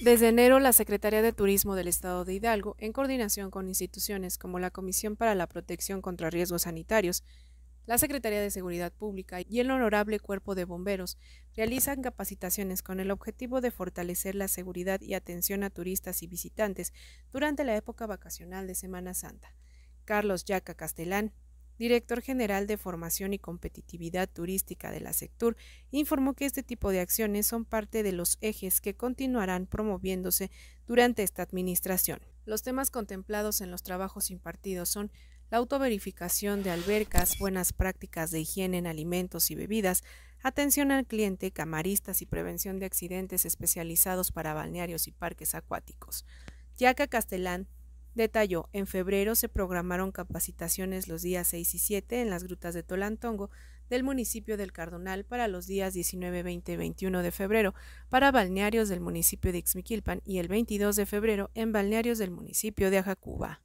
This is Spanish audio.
Desde enero, la Secretaría de Turismo del Estado de Hidalgo, en coordinación con instituciones como la Comisión para la Protección contra Riesgos Sanitarios, la Secretaría de Seguridad Pública y el Honorable Cuerpo de Bomberos realizan capacitaciones con el objetivo de fortalecer la seguridad y atención a turistas y visitantes durante la época vacacional de Semana Santa. Carlos Yaca Castellán, director general de Formación y Competitividad Turística de la Sectur, informó que este tipo de acciones son parte de los ejes que continuarán promoviéndose durante esta administración. Los temas contemplados en los trabajos impartidos son la autoverificación de albercas, buenas prácticas de higiene en alimentos y bebidas, atención al cliente, camaristas y prevención de accidentes especializados para balnearios y parques acuáticos. Yaca Castellán, Detalló, en febrero se programaron capacitaciones los días 6 y 7 en las grutas de Tolantongo del municipio del Cardonal para los días 19, 20 y 21 de febrero para balnearios del municipio de Ixmiquilpan y el 22 de febrero en balnearios del municipio de Ajacuba.